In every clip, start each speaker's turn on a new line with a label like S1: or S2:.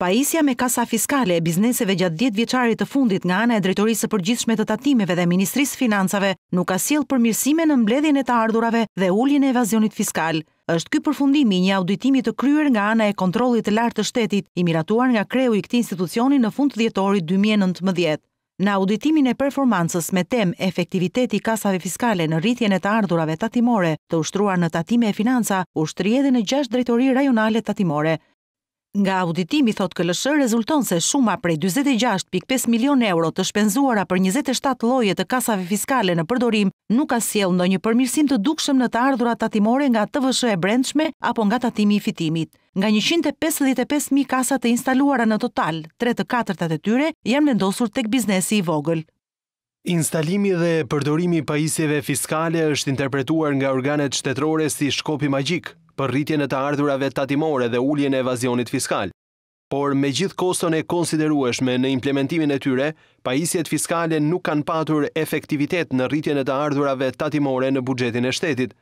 S1: Paisja me kasa fiskale e bizneseve gjatë 10 vjeqarit të fundit nga ana e drejtorisë përgjithshme të tatimeve dhe Ministrisë Financave nuk ka siel përmirësime në mbledhin e të ardhurave dhe ulljen e evazionit fiskal. Êshtë ky përfundimi një auditimi të kryer nga ana e kontrolit të lartë të shtetit, i miratuar nga kreu i këti institucioni në fund të djetorit 2019. Në auditimin e performancës me tem efektiviteti kasave fiskale në rritjen e të ardhurave tatimore të ushtruar në tatime e financa, ushtri edhe në gjasht drejtori rajonale tatimore. Nga auditimi, thot KLSH, rezulton se shuma prej 26.5 milion euro të shpenzuara për 27 loje të kasave fiskale në përdorim nuk ka sjell ndonjë përmirësim të dukshëm në të ardhurat tatimore nga TVSH e brendshme apo nga tatimi i fitimit. Nga 155.000 kasa të instaluara në total, 3 të 4 të tyre janë vendosur tek biznesi i vogël.
S2: Instalimi dhe përdorimi pajisjeve fiskale është interpretuar nga organet shtetërore si shkopi magjik, për rritjen e të ardhurave tatimore dhe ulljen e evazionit fiskal. Por me gjithë koston e konsiderueshme në implementimin e tyre, pajisjet fiskale nuk kanë patur efektivitet në rritjen e të ardhurave tatimore në bugjetin e shtetit,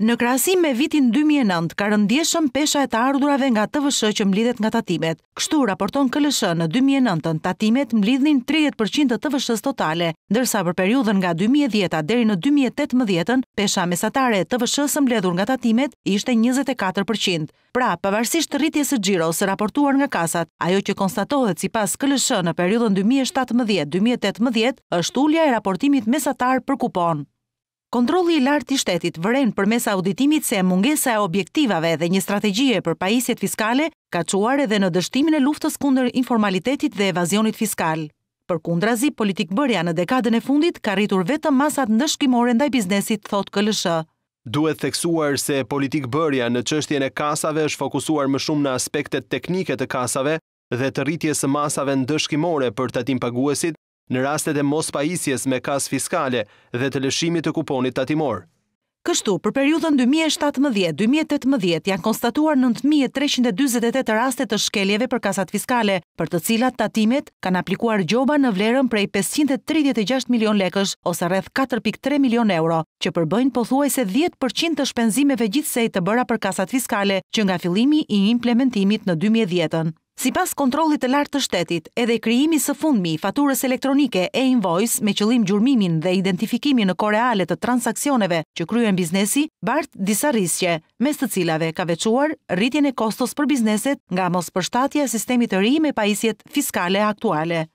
S1: Në krasim me vitin 2009, ka rëndjeshëm pesha e të ardurave nga të vëshë që mblidhet nga tatimet. Kështu raporton këllëshë në 2009, tatimet mblidhin 30% të të vëshës totale, dërsa për periudhën nga 2010-a deri në 2018-ën, pesha mesatare të vëshës mbledhur nga tatimet ishte 24%. Pra, pavarësisht rritjes e gjiro se raportuar nga kasat, ajo që konstatohet si pas këllëshë në periudën 2017-2018 është ullja e raportimit mesatar për kupon. Kontrolli i lartë i shtetit vëren për auditimit se mungesa e objektivave dhe një strategjie për pajisjet fiskale ka quar edhe në dështimin e luftës kunder informalitetit dhe evazionit fiskal. Për kundrazi, politikë bërja në dekadën e fundit ka rritur vetë masat në shkimore ndaj biznesit,
S2: thot këllëshë. Duhet theksuar se politikë bërja në qështjene kasave është fokusuar më shumë në aspektet teknike të kasave dhe të rritjes masave në dëshkimore për të tim paguesit, në rastet e mos pajisjes me kas fiskale dhe të lëshimit të kuponit tatimor.
S1: Kështu, për periudën 2017-2018 janë konstatuar 9.328 rastet të shkeljeve për kasat fiskale, për të cilat tatimet kanë aplikuar gjoba në vlerën prej 536 milion lekësh ose rreth 4.3 milion euro, që përbëjnë pothuaj se 10% të shpenzimeve gjithsej të bëra për kasat fiskale që nga fillimi i implementimit në 2010-ën. Si pas kontrolit të lartë të shtetit, edhe kriimi së fundmi i faturës elektronike e invoice me qëllim gjurmimin dhe identifikimin në koreale të transakcioneve që kryen biznesi, bartë disa rrisje, mes të cilave ka vequar rritjen e kostos për bizneset nga mos përshtatja e sistemi të ri me pajisjet fiskale aktuale.